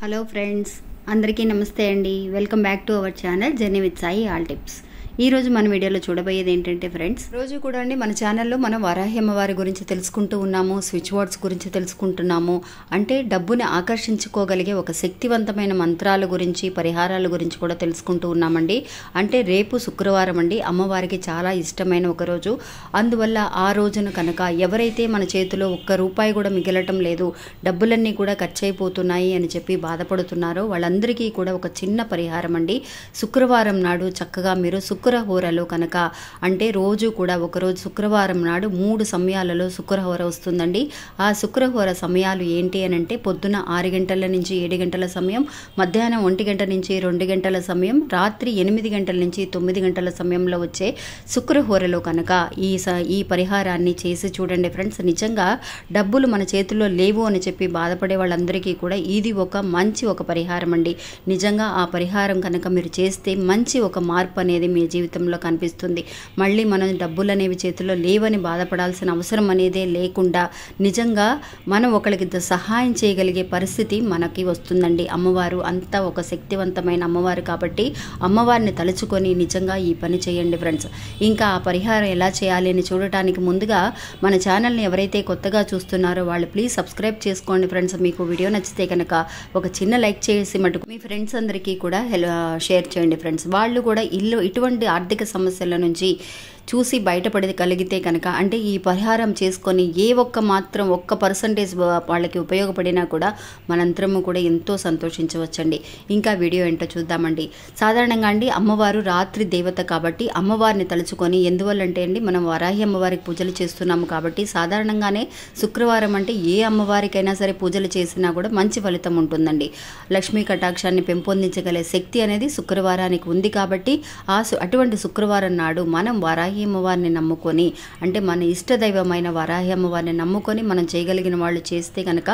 hello friends అందరికీ నమస్తే అండి welcome back to our channel journey with Sai all tips ఈరోజు మన వీడియోలో చూడబోయేది ఏంటంటే ఫ్రెండ్స్ రోజు కూడా అండి మన ఛానల్లో మనం వరాహ్యమ్మ వారి గురించి తెలుసుకుంటూ ఉన్నాము స్విచ్ బోర్డ్స్ గురించి తెలుసుకుంటున్నాము అంటే డబ్బుని ఆకర్షించుకోగలిగే ఒక శక్తివంతమైన మంత్రాల గురించి పరిహారాల గురించి కూడా తెలుసుకుంటూ ఉన్నామండి అంటే రేపు శుక్రవారం అండి అమ్మవారికి చాలా ఇష్టమైన ఒక రోజు అందువల్ల ఆ రోజున కనుక ఎవరైతే మన చేతిలో ఒక్క రూపాయి కూడా మిగలటం లేదు డబ్బులన్నీ కూడా ఖర్చు అయిపోతున్నాయి అని చెప్పి బాధపడుతున్నారో వాళ్ళందరికీ కూడా ఒక చిన్న పరిహారం అండి శుక్రవారం నాడు చక్కగా మీరు శుక్ శుక్రహోరలో కనుక అంటే రోజు కూడా ఒకరోజు శుక్రవారం నాడు మూడు సమయాలలో శుక్రహోర వస్తుందండి ఆ శుక్రహోర సమయాలు ఏంటి అని అంటే పొద్దున ఆరు గంటల నుంచి ఏడు గంటల సమయం మధ్యాహ్నం ఒంటి గంట నుంచి రెండు గంటల సమయం రాత్రి ఎనిమిది గంటల నుంచి తొమ్మిది గంటల సమయంలో వచ్చే శుక్రహోరలో కనుక ఈ ఈ పరిహారాన్ని చేసి చూడండి ఫ్రెండ్స్ నిజంగా డబ్బులు మన చేతుల్లో లేవు అని చెప్పి బాధపడే వాళ్ళందరికీ కూడా ఇది ఒక మంచి ఒక పరిహారం అండి నిజంగా ఆ పరిహారం కనుక మీరు చేస్తే మంచి ఒక మార్పు అనేది మీ జీవితంలో కనిపిస్తుంది మళ్ళీ మనం డబ్బులు అనేవి చేతిలో లేవని బాధపడాల్సిన అవసరం అనేదే లేకుండా నిజంగా మనం ఒకరికి సహాయం చేయగలిగే పరిస్థితి మనకి వస్తుందండి అమ్మవారు అంతా ఒక శక్తివంతమైన అమ్మవారు కాబట్టి అమ్మవారిని తలుచుకొని నిజంగా ఈ పని చేయండి ఫ్రెండ్స్ ఇంకా ఆ పరిహారం ఎలా చేయాలి అని చూడటానికి ముందుగా మన ఛానల్ని ఎవరైతే కొత్తగా చూస్తున్నారో వాళ్ళు ప్లీజ్ సబ్స్క్రైబ్ చేసుకోండి ఫ్రెండ్స్ మీకు వీడియో నచ్చితే కనుక ఒక చిన్న లైక్ చేసి మటుకు మీ ఫ్రెండ్స్ అందరికీ కూడా హెల్ షేర్ చేయండి ఫ్రెండ్స్ వాళ్ళు కూడా ఇల్లు ఇటువంటి ఆర్థిక సమస్యల నుంచి చూసి బయటపడి కలిగితే కనుక అంటే ఈ పరిహారం చేసుకొని ఏ ఒక్క మాత్రం ఒక్క పర్సంటేజ్ వాళ్ళకి ఉపయోగపడినా కూడా మనందరము కూడా ఎంతో సంతోషించవచ్చండి ఇంకా వీడియో ఏంటో చూద్దామండి సాధారణంగా అండి అమ్మవారు రాత్రి దేవత కాబట్టి అమ్మవారిని తలుచుకొని ఎందువల్లంటే అండి మనం వరాహి అమ్మవారికి పూజలు చేస్తున్నాము కాబట్టి సాధారణంగానే శుక్రవారం అంటే ఏ అమ్మవారికైనా సరే పూజలు చేసినా కూడా మంచి ఫలితం ఉంటుందండి లక్ష్మీ కటాక్షాన్ని పెంపొందించగలే శక్తి అనేది శుక్రవారానికి ఉంది కాబట్టి ఆ అటువంటి శుక్రవారం నాడు మనం వరాహి వారిని నమ్ముకొని అంటే మన ఇష్టదైవమైన వరాహి అమ్మవారిని నమ్ముకొని మనం చేయగలిగిన వాళ్ళు చేస్తే కనుక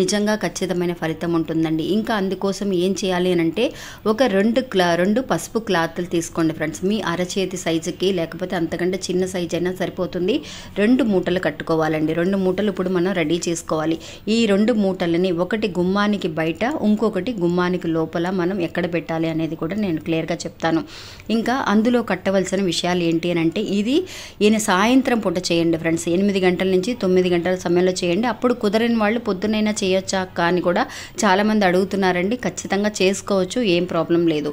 నిజంగా ఖచ్చితమైన ఫలితం ఉంటుందండి ఇంకా అందుకోసం ఏం చేయాలి అని అంటే ఒక రెండు క్లా రెండు పసుపు క్లాత్లు తీసుకోండి ఫ్రెండ్స్ మీ అరచేతి సైజుకి లేకపోతే అంతకంటే చిన్న సైజ్ అయినా సరిపోతుంది రెండు మూటలు కట్టుకోవాలండి రెండు మూటలు ఇప్పుడు మనం రెడీ చేసుకోవాలి ఈ రెండు మూటలని ఒకటి గుమ్మానికి బయట ఇంకొకటి గుమ్మానికి లోపల మనం ఎక్కడ పెట్టాలి అనేది కూడా నేను క్లియర్గా చెప్తాను ఇంకా అందులో కట్టవలసిన విషయాలు ఏంటి అని అంటే ఇది ఈయన సాయంత్రం పూట చేయండి ఫ్రెండ్స్ ఎనిమిది గంటల నుంచి తొమ్మిది గంటల సమయంలో చేయండి అప్పుడు కుదరని వాళ్ళు పొద్దునైనా చేయొచ్చా కానీ కూడా చాలామంది అడుగుతున్నారండి ఖచ్చితంగా చేసుకోవచ్చు ఏం ప్రాబ్లం లేదు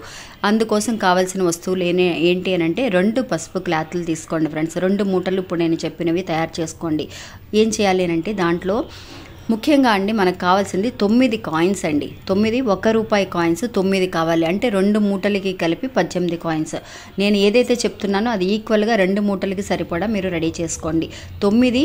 అందుకోసం కావాల్సిన వస్తువులు ఏనే ఏంటి అని అంటే రెండు పసుపు క్లాత్లు తీసుకోండి ఫ్రెండ్స్ రెండు మూటలు ఇప్పుడు నేను చెప్పినవి తయారు చేసుకోండి ఏం చేయాలి అంటే దాంట్లో ముఖ్యంగా అండి మనకు కావాల్సింది తొమ్మిది కాయిన్స్ అండి తొమ్మిది ఒక రూపాయి కాయిన్స్ తొమ్మిది కావాలి అంటే రెండు మూటలకి కలిపి పద్దెనిమిది కాయిన్స్ నేను ఏదైతే చెప్తున్నానో అది ఈక్వల్గా రెండు మూటలకి సరిపడా మీరు రెడీ చేసుకోండి తొమ్మిది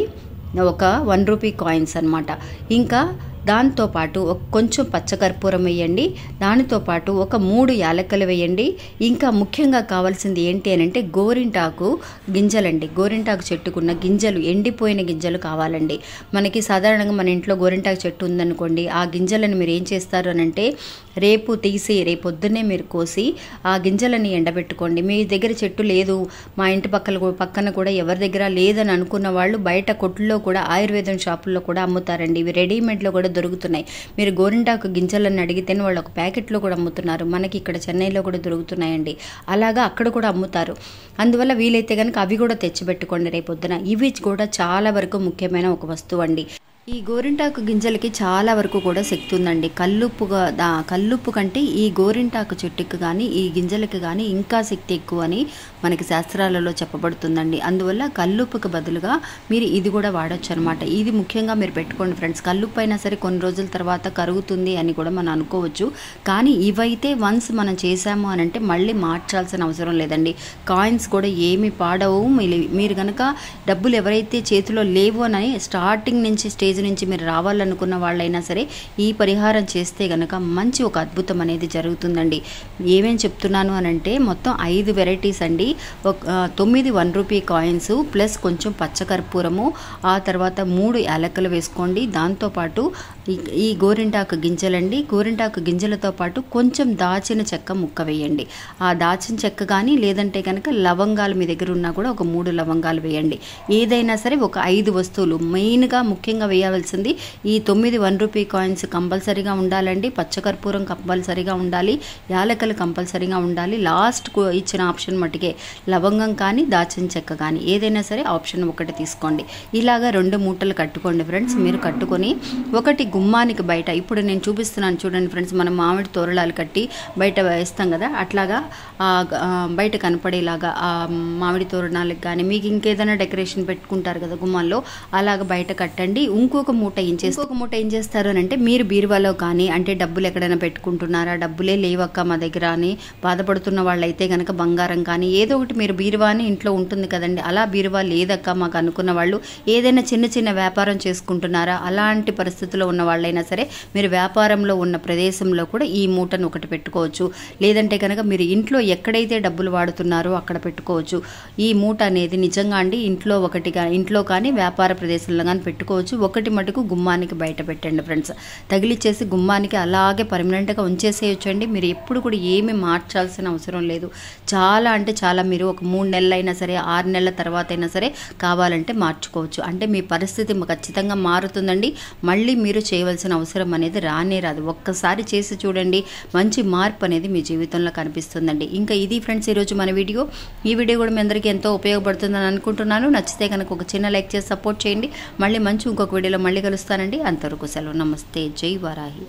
ఒక వన్ రూపీ కాయిన్స్ అనమాట ఇంకా దాంతోపాటు ఒక కొంచెం పచ్చకర్పూరం వేయండి దానితో పాటు ఒక మూడు యాలక్కలు వేయండి ఇంకా ముఖ్యంగా కావాల్సింది ఏంటి అని అంటే గోరింటాకు గింజలండి గోరింటాకు చెట్టుకున్న గింజలు ఎండిపోయిన గింజలు కావాలండి మనకి సాధారణంగా మన ఇంట్లో గోరింటాకు చెట్టు ఉందనుకోండి ఆ గింజలను మీరు ఏం చేస్తారు అని అంటే రేపు తీసి పొద్దున్నే మీరు కోసి ఆ గింజలని ఎండబెట్టుకోండి మీ దగ్గర చెట్టు లేదు మా ఇంటి పక్కల పక్కన కూడా ఎవరి దగ్గర లేదని అనుకున్న వాళ్ళు బయట కొట్టులో కూడా ఆయుర్వేదం షాపుల్లో కూడా అమ్ముతారండి ఇవి రెడీమేడ్లో కూడా దొరుకుతున్నాయి మీరు గోరింటాకు గింజలను అడిగితే వాళ్ళు ఒక ప్యాకెట్లో కూడా అమ్ముతున్నారు మనకి ఇక్కడ చెన్నైలో కూడా దొరుకుతున్నాయండి అలాగా అక్కడ కూడా అమ్ముతారు అందువల్ల వీలైతే కనుక అవి కూడా తెచ్చిపెట్టుకోండి రేపొద్దున ఇవి కూడా చాలా వరకు ముఖ్యమైన ఒక వస్తువు అండి ఈ గోరింటాకు గింజలకి చాలా వరకు కూడా శక్తి ఉందండి కల్లుప్పుగా కల్లుప్పు కంటే ఈ గోరింటాకు చెట్టుకు కానీ ఈ గింజలకి కానీ ఇంకా శక్తి ఎక్కువ అని మనకి శాస్త్రాలలో చెప్పబడుతుందండి అందువల్ల కల్లుప్పుకి బదులుగా మీరు ఇది కూడా వాడచ్చు అనమాట ఇది ముఖ్యంగా మీరు పెట్టుకోండి ఫ్రెండ్స్ కల్లుప్పు అయినా సరే కొన్ని రోజుల తర్వాత కరుగుతుంది అని కూడా మనం అనుకోవచ్చు కానీ ఇవైతే వన్స్ మనం చేసాము అని అంటే మళ్ళీ మార్చాల్సిన అవసరం లేదండి కాయిన్స్ కూడా ఏమి పాడవు మీరు కనుక డబ్బులు ఎవరైతే చేతిలో లేవు అని స్టార్టింగ్ నుంచి స్టేజ్ స్టేజ్ నుంచి మీరు రావాలనుకున్న వాళ్ళైనా సరే ఈ పరిహారం చేస్తే గనక మంచి ఒక అద్భుతం అనేది జరుగుతుందండి ఏమేం చెప్తున్నాను అని అంటే మొత్తం ఐదు వెరైటీస్ అండి ఒక తొమ్మిది వన్ రూపీ కాయిన్స్ ప్లస్ కొంచెం పచ్చకర్పూరము ఆ తర్వాత మూడు యాలకులు వేసుకోండి దాంతోపాటు ఈ గోరింటాకు గింజలండి గోరింటాకు గింజలతో పాటు కొంచెం దాచిన చెక్క ముక్క వేయండి ఆ దాచిన చెక్క కానీ లేదంటే కనుక లవంగాలు మీ దగ్గర ఉన్నా కూడా ఒక మూడు లవంగాలు వేయండి ఏదైనా సరే ఒక ఐదు వస్తువులు మెయిన్గా ముఖ్యంగా వేయాలి చేయవలసింది ఈ తొమ్మిది వన్ రూపీ కాయిన్స్ కంపల్సరీగా ఉండాలండి పచ్చకర్పూరం కంపల్సరీగా ఉండాలి యాలకలు కంపల్సరీగా ఉండాలి లాస్ట్ ఇచ్చిన ఆప్షన్ మటుకే లవంగం కానీ దాచిన చెక్క కానీ ఏదైనా సరే ఆప్షన్ ఒకటి తీసుకోండి ఇలాగా రెండు మూటలు కట్టుకోండి ఫ్రెండ్స్ మీరు కట్టుకొని ఒకటి గుమ్మానికి బయట ఇప్పుడు నేను చూపిస్తున్నాను చూడండి ఫ్రెండ్స్ మనం మామిడి తోరళాలు కట్టి బయట వేస్తాం కదా అట్లాగా బయట కనపడేలాగా మామిడి తోరణాలకు కానీ మీకు ఇంకేదైనా డెకరేషన్ పెట్టుకుంటారు కదా గుమ్మాల్లో అలాగ బయట కట్టండి ఇంకో ఇంకొక మూట ఏం చేస్తారు ఇంకొక మూట ఏం చేస్తారు అని అంటే మీరు బీరువాలో కానీ అంటే డబ్బులు ఎక్కడైనా పెట్టుకుంటున్నారా డబ్బులే లేవక్క మా దగ్గర అని బాధపడుతున్న వాళ్ళైతే కనుక బంగారం కానీ ఏదో ఒకటి మీరు అని ఇంట్లో ఉంటుంది కదండి అలా బీరువా లేదక్క మాకు అనుకున్న వాళ్ళు ఏదైనా చిన్న చిన్న వ్యాపారం చేసుకుంటున్నారా అలాంటి పరిస్థితిలో ఉన్న వాళ్ళైనా సరే మీరు వ్యాపారంలో ఉన్న ప్రదేశంలో కూడా ఈ మూటను ఒకటి పెట్టుకోవచ్చు లేదంటే కనుక మీరు ఇంట్లో ఎక్కడైతే డబ్బులు వాడుతున్నారో అక్కడ పెట్టుకోవచ్చు ఈ మూట అనేది నిజంగా అండి ఇంట్లో ఒకటి ఇంట్లో కానీ వ్యాపార ప్రదేశంలో కానీ పెట్టుకోవచ్చు ఒకటి ఒక్కటి మటుకు గుమ్మానికి బయట పెట్టండి ఫ్రెండ్స్ తగిలిచ్చేసి గుమ్మానికి అలాగే పర్మనెంట్గా ఉంచేసేయచ్చండి మీరు ఎప్పుడు కూడా ఏమీ మార్చాల్సిన అవసరం లేదు చాలా అంటే చాలా మీరు ఒక మూడు నెలలు అయినా సరే ఆరు నెలల తర్వాత అయినా సరే కావాలంటే మార్చుకోవచ్చు అంటే మీ పరిస్థితి ఖచ్చితంగా మారుతుందండి మళ్ళీ మీరు చేయవలసిన అవసరం అనేది రానే రాదు ఒక్కసారి చేసి చూడండి మంచి మార్పు అనేది మీ జీవితంలో కనిపిస్తుందండి ఇంకా ఇది ఫ్రెండ్స్ ఈరోజు మన వీడియో ఈ వీడియో కూడా మీ అందరికీ ఎంతో ఉపయోగపడుతుందని అనుకుంటున్నాను నచ్చితే కనుక ఒక చిన్న లైక్ చేసి సపోర్ట్ చేయండి మళ్ళీ మంచి ఇంకొక వీడియో వీడియోలో మళ్ళీ కలుస్తానండి అంతవరకు సెలవు నమస్తే జై వారాహి